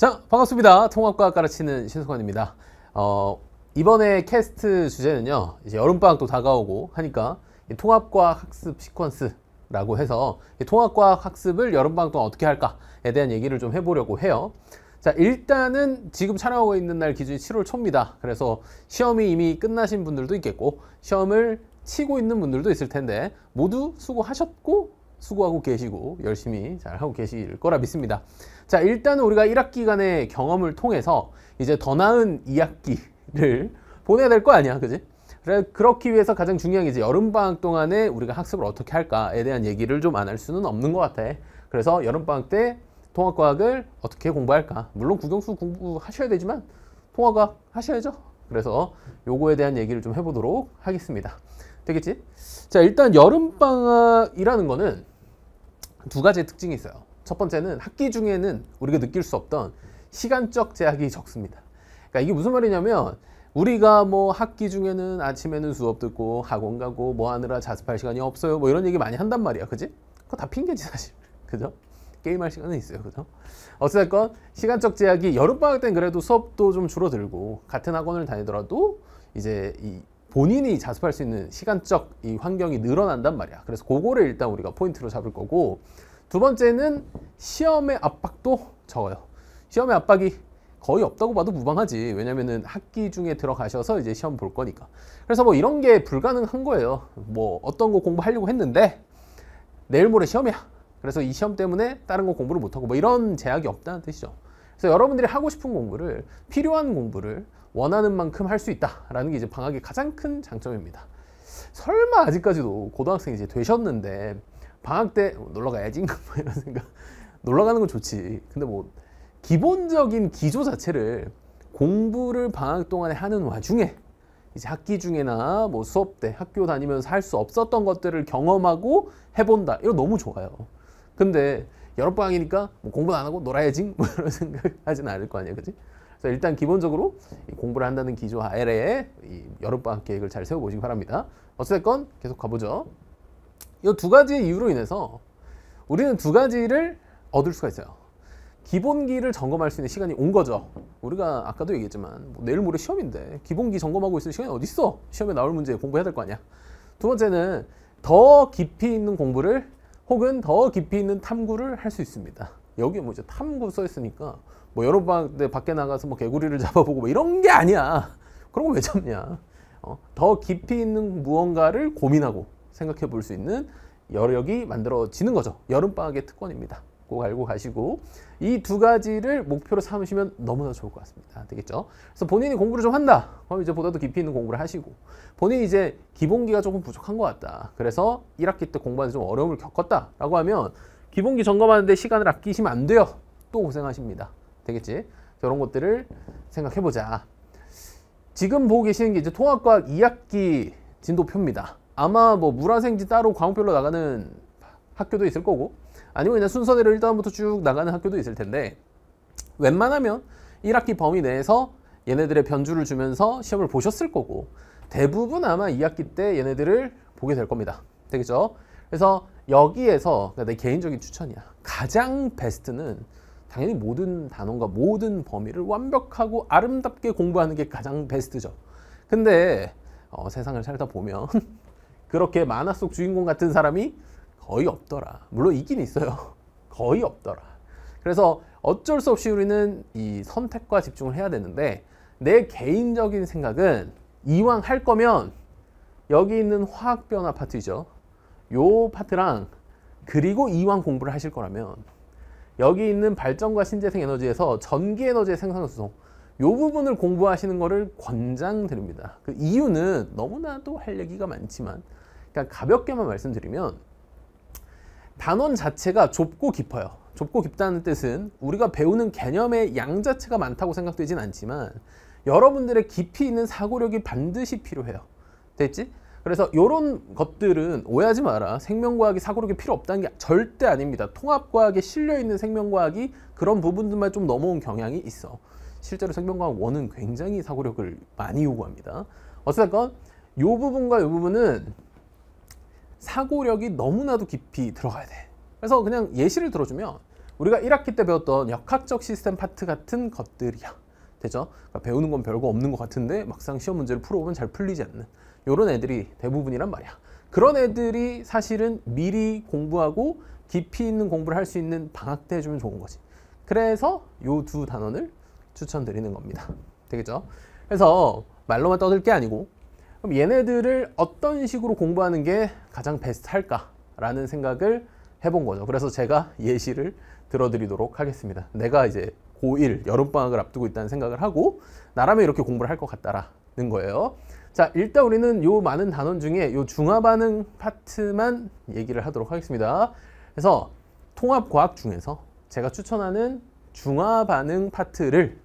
자, 반갑습니다. 통합과 가르치는 신승환입니다. 어, 이번에 캐스트 주제는요. 이제 여름방학도 다가오고 하니까 통합과 학습 시퀀스라고 해서 통합과 학습을 여름방학 동안 어떻게 할까에 대한 얘기를 좀 해보려고 해요. 자, 일단은 지금 촬영하고 있는 날 기준이 7월 초입니다. 그래서 시험이 이미 끝나신 분들도 있겠고 시험을 치고 있는 분들도 있을 텐데 모두 수고하셨고 수고하고 계시고 열심히 잘 하고 계실 거라 믿습니다. 자, 일단은 우리가 1학기간의 경험을 통해서 이제 더 나은 2학기를 보내야 될 거 아니야, 그지? 그래, 그렇기 위해서 가장 중요한 게 이제 여름방학 동안에 우리가 학습을 어떻게 할까에 대한 얘기를 좀 안 할 수는 없는 것 같아. 그래서 여름방학 때 통합과학을 어떻게 공부할까? 물론 국영수 공부하셔야 되지만 통합과학 하셔야죠. 그래서 요거에 대한 얘기를 좀 해보도록 하겠습니다. 되겠지? 자, 일단 여름방학이라는 거는 두 가지의 특징이 있어요. 첫 번째는 학기 중에는 우리가 느낄 수 없던 시간적 제약이 적습니다. 그러니까 이게 무슨 말이냐면 우리가 뭐 학기 중에는 아침에는 수업 듣고 학원 가고 뭐 하느라 자습할 시간이 없어요. 뭐 이런 얘기 많이 한단 말이야. 그지? 그거 다 핑계지 사실. 그죠? 게임할 시간은 있어요. 그죠? 어찌됐건 시간적 제약이 여름방학 때는 그래도 수업도 좀 줄어들고 같은 학원을 다니더라도 이제 이 본인이 자습할 수 있는 시간적 이 환경이 늘어난단 말이야. 그래서 그거를 일단 우리가 포인트로 잡을 거고 두 번째는 시험의 압박도 적어요. 시험의 압박이 거의 없다고 봐도 무방하지. 왜냐면은 학기 중에 들어가셔서 이제 시험 볼 거니까. 그래서 뭐 이런 게 불가능한 거예요. 뭐 어떤 거 공부하려고 했는데 내일 모레 시험이야. 그래서 이 시험 때문에 다른 거 공부를 못하고 뭐 이런 제약이 없다는 뜻이죠. 그래서 여러분들이 하고 싶은 공부를 필요한 공부를 원하는 만큼 할 수 있다라는 게 이제 방학의 가장 큰 장점입니다. 설마 아직까지도 고등학생이 이제 되셨는데 방학 때 뭐 놀러 가야지 뭐 이런 생각 놀러 가는 건 좋지. 근데 뭐 기본적인 기조 자체를 공부를 방학 동안에 하는 와중에 이제 학기 중에나 뭐 수업 때 학교 다니면서 할 수 없었던 것들을 경험하고 해본다. 이거 너무 좋아요. 근데 여러방학이니까뭐 공부는 안 하고 놀아야지 뭐 이런 생각을 하진 않을 거 아니에요 그지 그래서 일단 기본적으로 이 공부를 한다는 기조 아래에 여러방학 계획을 잘 세워보시기 바랍니다 어쨌건 계속 가보죠 이 두 가지의 이유로 인해서 우리는 두 가지를 얻을 수가 있어요 기본기를 점검할 수 있는 시간이 온 거죠 우리가 아까도 얘기했지만 뭐 내일 모레 시험인데 기본기 점검하고 있을 시간이 어디 있어 시험에 나올 문제 공부해야 될 거 아니야 두 번째는 더 깊이 있는 공부를 혹은 더 깊이 있는 탐구를 할 수 있습니다. 여기 뭐 이제 탐구 써 있으니까 뭐 여러 번 밖에 나가서 뭐 개구리를 잡아보고 뭐 이런 게 아니야. 그런 거 왜 잡냐? 어, 더 깊이 있는 무언가를 고민하고 생각해 볼 수 있는 여력이 만들어지는 거죠. 여름방학의 특권입니다. 꼭 알고 가시고 이 두 가지를 목표로 삼으시면 너무나 좋을 것 같습니다. 되겠죠? 그래서 본인이 공부를 좀 한다. 그럼 이제 보다 더 깊이 있는 공부를 하시고 본인이 이제 기본기가 조금 부족한 것 같다. 그래서 1학기 때공부하는좀 어려움을 겪었다. 라고 하면 기본기 점검하는데 시간을 아끼시면 안 돼요. 또 고생하십니다. 되겠지? 저런 것들을 생각해보자. 지금 보고 계시는 게 이제 통합과학 2학기 진도표입니다. 아마 뭐 물화생지 따로 과목별로 나가는 학교도 있을 거고 아니면 그냥 순서대로 1단부터 쭉 나가는 학교도 있을 텐데 웬만하면 1학기 범위 내에서 얘네들의 변주를 주면서 시험을 보셨을 거고 대부분 아마 2학기 때 얘네들을 보게 될 겁니다. 되겠죠? 그래서 여기에서 그러니까 내 개인적인 추천이야. 가장 베스트는 당연히 모든 단원과 모든 범위를 완벽하고 아름답게 공부하는 게 가장 베스트죠. 근데 어, 세상을 살다 보면 그렇게 만화 속 주인공 같은 사람이 거의 없더라. 물론 있긴 있어요. 거의 없더라. 그래서 어쩔 수 없이 우리는 이 선택과 집중을 해야 되는데 내 개인적인 생각은 이왕 할 거면 여기 있는 화학 변화 파트죠. 요 파트랑 그리고 이왕 공부를 하실 거라면 여기 있는 발전과 신재생 에너지에서 전기 에너지의 생산수소 요 부분을 공부하시는 것을 권장드립니다. 그 이유는 너무나도 할 얘기가 많지만 그러니까 가볍게만 말씀드리면 단원 자체가 좁고 깊어요. 좁고 깊다는 뜻은 우리가 배우는 개념의 양 자체가 많다고 생각되진 않지만 여러분들의 깊이 있는 사고력이 반드시 필요해요. 됐지? 그래서 이런 것들은 오해하지 마라. 생명과학이 사고력이 필요 없다는 게 절대 아닙니다. 통합과학에 실려있는 생명과학이 그런 부분들만 좀 넘어온 경향이 있어. 실제로 생명과학 원은 굉장히 사고력을 많이 요구합니다. 어쨌건 이 부분과 이 부분은 사고력이 너무나도 깊이 들어가야 돼. 그래서 그냥 예시를 들어주면 우리가 1학기 때 배웠던 역학적 시스템 파트 같은 것들이야. 되죠? 그러니까 배우는 건 별거 없는 것 같은데 막상 시험 문제를 풀어보면 잘 풀리지 않는 이런 애들이 대부분이란 말이야. 그런 애들이 사실은 미리 공부하고 깊이 있는 공부를 할 수 있는 방학 때 해주면 좋은 거지. 그래서 요 두 단원을 추천드리는 겁니다. 되겠죠? 그래서 말로만 떠들 게 아니고 그럼 얘네들을 어떤 식으로 공부하는 게 가장 베스트할까라는 생각을 해본 거죠. 그래서 제가 예시를 들어드리도록 하겠습니다. 내가 이제 고1 여름방학을 앞두고 있다는 생각을 하고 나라면 이렇게 공부를 할 것 같다라는 거예요. 자 일단 우리는 요 많은 단원 중에 요 중화반응 파트만 얘기를 하도록 하겠습니다. 그래서 통합과학 중에서 제가 추천하는 중화반응 파트를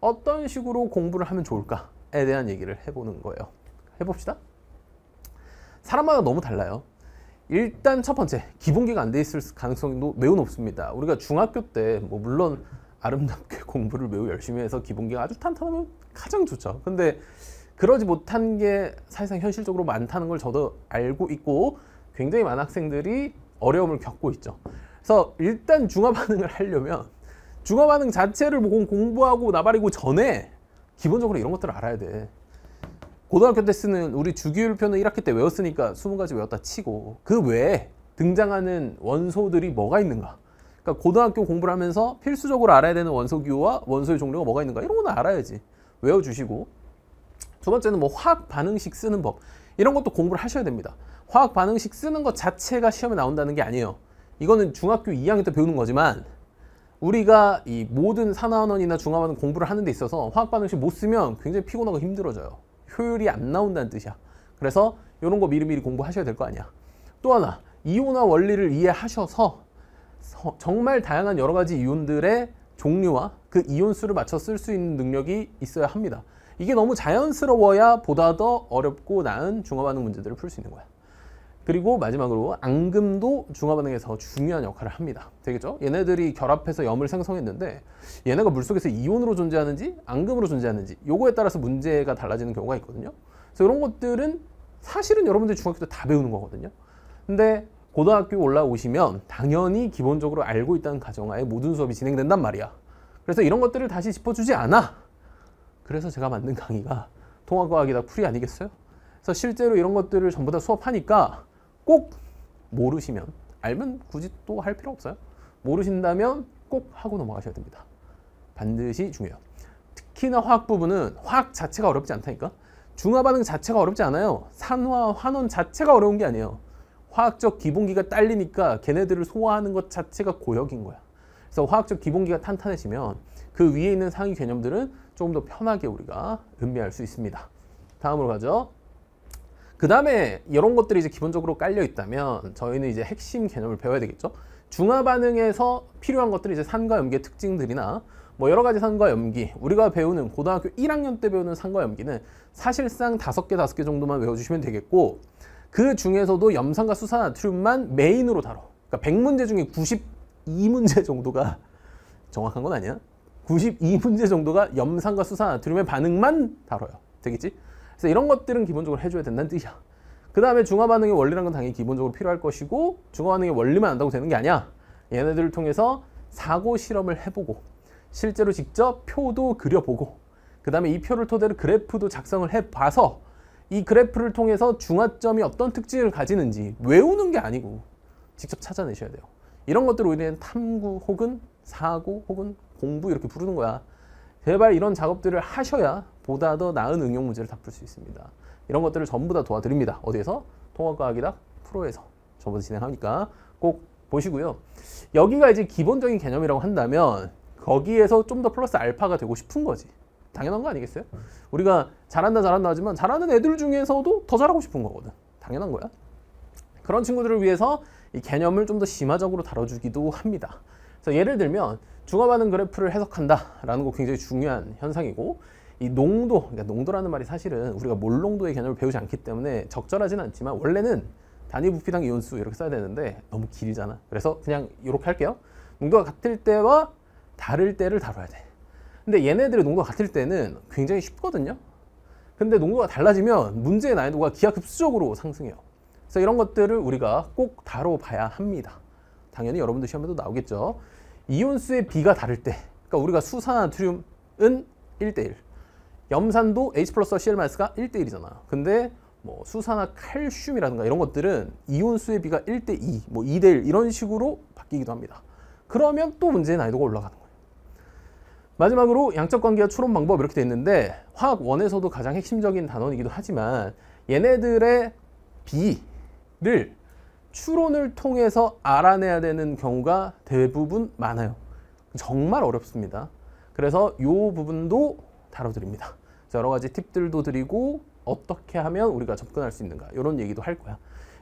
어떤 식으로 공부를 하면 좋을까에 대한 얘기를 해보는 거예요. 해봅시다. 사람마다 너무 달라요. 일단 첫 번째, 기본기가 안 돼 있을 가능성도 매우 높습니다. 우리가 중학교 때, 뭐 물론 아름답게 공부를 매우 열심히 해서 기본기가 아주 탄탄하면 가장 좋죠. 근데 그러지 못한 게 사실상 현실적으로 많다는 걸 저도 알고 있고 굉장히 많은 학생들이 어려움을 겪고 있죠. 그래서 일단 중화 반응을 하려면 중화 반응 자체를 공부하고 나발이고 전에 기본적으로 이런 것들을 알아야 돼. 고등학교 때 쓰는 우리 주기율표는 1학기 때 외웠으니까 20가지 외웠다 치고 그 외에 등장하는 원소들이 뭐가 있는가 그러니까 고등학교 공부를 하면서 필수적으로 알아야 되는 원소 기호와 원소의 종류가 뭐가 있는가 이런 거는 알아야지 외워주시고 두 번째는 뭐 화학 반응식 쓰는 법 이런 것도 공부를 하셔야 됩니다 화학 반응식 쓰는 것 자체가 시험에 나온다는 게 아니에요 이거는 중학교 2학년 때 배우는 거지만 우리가 이 모든 산화원이나 중화원 공부를 하는 데 있어서 화학 반응식 못 쓰면 굉장히 피곤하고 힘들어져요 효율이 안 나온다는 뜻이야. 그래서 이런 거 미리미리 공부하셔야 될 거 아니야. 또 하나, 이온화 원리를 이해하셔서 정말 다양한 여러 가지 이온들의 종류와 그 이온 수를 맞춰 쓸 수 있는 능력이 있어야 합니다. 이게 너무 자연스러워야 보다 더 어렵고 나은 중화반응 문제들을 풀 수 있는 거야. 그리고 마지막으로 앙금도 중화반응에서 중요한 역할을 합니다. 되겠죠? 얘네들이 결합해서 염을 생성했는데 얘네가 물속에서 이온으로 존재하는지 앙금으로 존재하는지 요거에 따라서 문제가 달라지는 경우가 있거든요. 그래서 이런 것들은 사실은 여러분들이 중학교 때 다 배우는 거거든요. 근데 고등학교 올라오시면 당연히 기본적으로 알고 있다는 가정하에 모든 수업이 진행된단 말이야. 그래서 이런 것들을 다시 짚어주지 않아. 그래서 제가 만든 강의가 통합과학이다 풀이 아니겠어요? 그래서 실제로 이런 것들을 전부 다 수업하니까 꼭 모르시면 알면 굳이 또 할 필요 없어요. 모르신다면 꼭 하고 넘어가셔야 됩니다. 반드시 중요해요. 특히나 화학 부분은 화학 자체가 어렵지 않다니까. 중화 반응 자체가 어렵지 않아요. 산화 환원 자체가 어려운 게 아니에요. 화학적 기본기가 딸리니까 걔네들을 소화하는 것 자체가 고역인 거야. 그래서 화학적 기본기가 탄탄해지면 그 위에 있는 상위 개념들은 조금 더 편하게 우리가 음미할 수 있습니다. 다음으로 가죠. 그 다음에 이런 것들이 이제 기본적으로 깔려 있다면 저희는 이제 핵심 개념을 배워야 되겠죠. 중화 반응에서 필요한 것들이 이제 산과 염기의 특징들이나 뭐 여러 가지 산과 염기 우리가 배우는 고등학교 1학년 때 배우는 산과 염기는 사실상 다섯 개 다섯 개 정도만 외워주시면 되겠고 그 중에서도 염산과 수산나트륨만 메인으로 다뤄. 그러니까 100문제 중에 92문제 정도가 정확한 건 아니야. 92문제 정도가 염산과 수산나트륨의 반응만 다뤄요. 되겠지? 그래서 이런 것들은 기본적으로 해줘야 된다는 뜻이야. 그 다음에 중화반응의 원리라는 건 당연히 기본적으로 필요할 것이고 중화반응의 원리만 안다고 되는 게 아니야. 얘네들을 통해서 사고 실험을 해보고 실제로 직접 표도 그려보고 그 다음에 이 표를 토대로 그래프도 작성을 해봐서 이 그래프를 통해서 중화점이 어떤 특징을 가지는지 외우는 게 아니고 직접 찾아내셔야 돼요. 이런 것들을 우리는 탐구 혹은 사고 혹은 공부 이렇게 부르는 거야. 제발 이런 작업들을 하셔야 보다 더 나은 응용 문제를 다 풀 수 있습니다. 이런 것들을 전부 다 도와드립니다. 어디에서? 통합과학이다 프로에서 저부에 진행하니까 꼭 보시고요. 여기가 이제 기본적인 개념이라고 한다면 거기에서 좀 더 플러스 알파가 되고 싶은 거지. 당연한 거 아니겠어요? 우리가 잘한다 잘한다 하지만 잘하는 애들 중에서도 더 잘하고 싶은 거거든. 당연한 거야. 그런 친구들을 위해서 이 개념을 좀 더 심화적으로 다뤄주기도 합니다. 그래서 예를 들면 중화반응 그래프를 해석한다라는 거 굉장히 중요한 현상이고 이 농도, 그러니까 농도라는 말이 사실은 우리가 몰 농도의 개념을 배우지 않기 때문에 적절하진 않지만 원래는 단위 부피당 이온수 이렇게 써야 되는데 너무 길잖아. 그래서 그냥 이렇게 할게요. 농도가 같을 때와 다를 때를 다뤄야 돼. 근데 얘네들의 농도가 같을 때는 굉장히 쉽거든요. 근데 농도가 달라지면 문제의 난이도가 기하급수적으로 상승해요. 그래서 이런 것들을 우리가 꼭 다뤄봐야 합니다. 당연히 여러분들 시험에도 나오겠죠. 이온수의 비가 다를 때, 그러니까 우리가 수산화트륨은 1대1, 염산도 H 플러스와 Cl 마이너스가 1대1이잖아. 근데 뭐 수산화 칼슘이라든가 이런 것들은 이온수의 비가 1대2, 뭐 2대1 이런 식으로 바뀌기도 합니다. 그러면 또 문제의 난이도가 올라가는 거예요. 마지막으로 양적 관계와 추론 방법 이렇게 돼 있는데 화학 원에서도 가장 핵심적인 단원이기도 하지만 얘네들의 비를 추론을 통해서 알아내야 되는 경우가 대부분 많아요. 정말 어렵습니다. 그래서 이 부분도 다뤄드립니다. 여러 가지 팁들도 드리고 어떻게 하면 우리가 접근할 수 있는가 이런 얘기도 할 거야.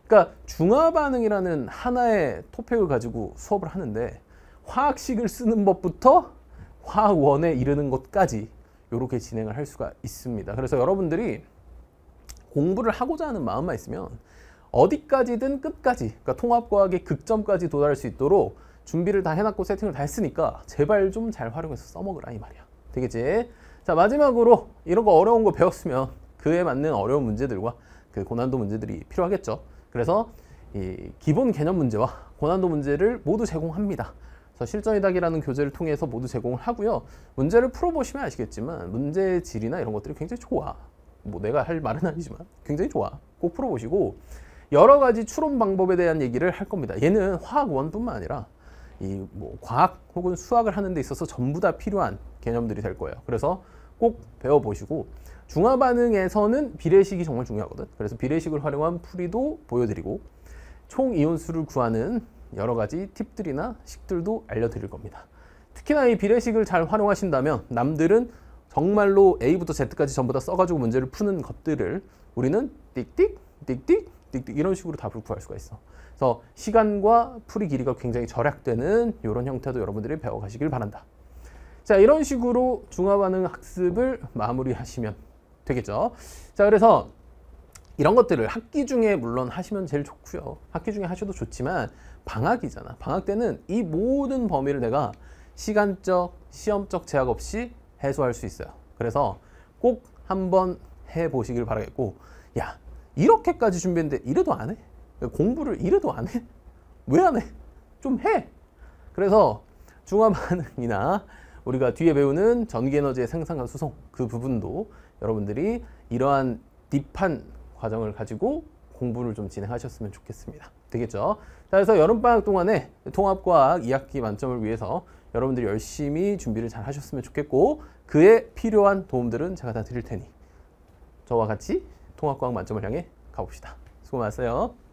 그러니까 중화 반응이라는 하나의 토픽을 가지고 수업을 하는데 화학식을 쓰는 법부터 화학원에 이르는 것까지 이렇게 진행을 할 수가 있습니다. 그래서 여러분들이 공부를 하고자 하는 마음만 있으면 어디까지든 끝까지 그러니까 통합과학의 극점까지 도달할 수 있도록 준비를 다 해놨고 세팅을 다 했으니까 제발 좀 잘 활용해서 써먹으라 이 말이야. 되겠지? 자 마지막으로 이런 거 어려운 거 배웠으면 그에 맞는 어려운 문제들과 그 고난도 문제들이 필요하겠죠. 그래서 이 기본 개념 문제와 고난도 문제를 모두 제공합니다. 그래서 실전이닥이라는 교재를 통해서 모두 제공을 하고요. 문제를 풀어보시면 아시겠지만 문제의 질이나 이런 것들이 굉장히 좋아. 뭐 내가 할 말은 아니지만 굉장히 좋아. 꼭 풀어보시고 여러 가지 추론 방법에 대한 얘기를 할 겁니다. 얘는 화학 원뿐만 아니라 이 뭐 과학 혹은 수학을 하는 데 있어서 전부 다 필요한 개념들이 될 거예요. 그래서 꼭 배워보시고 중화 반응에서는 비례식이 정말 중요하거든. 그래서 비례식을 활용한 풀이도 보여드리고 총 이온수를 구하는 여러 가지 팁들이나 식들도 알려드릴 겁니다. 특히나 이 비례식을 잘 활용하신다면 남들은 정말로 A부터 Z까지 전부 다 써가지고 문제를 푸는 것들을 우리는 띡띡, 띡띡, 띡띡 이런 식으로 답을 구할 수가 있어. 그래서 시간과 풀이 길이가 굉장히 절약되는 이런 형태도 여러분들이 배워가시길 바란다. 자 이런 식으로 중화반응 학습을 마무리하시면 되겠죠. 자 그래서 이런 것들을 학기 중에 물론 하시면 제일 좋고요. 학기 중에 하셔도 좋지만 방학이잖아. 방학 때는 이 모든 범위를 내가 시간적, 시험적 제약 없이 해소할 수 있어요. 그래서 꼭 한번 해보시길 바라겠고 야 이렇게까지 준비했는데 이래도 안 해? 공부를 이래도 안 해? 왜 안 해? 좀 해! 그래서 중화반응이나 우리가 뒤에 배우는 전기에너지의 생산과 수송 그 부분도 여러분들이 이러한 딥한 과정을 가지고 공부를 좀 진행하셨으면 좋겠습니다. 되겠죠? 자, 그래서 여름방학 동안에 통합과학 2학기 만점을 위해서 여러분들이 열심히 준비를 잘 하셨으면 좋겠고 그에 필요한 도움들은 제가 다 드릴 테니 저와 같이 통합과학 만점을 향해 가봅시다. 수고 많으세요.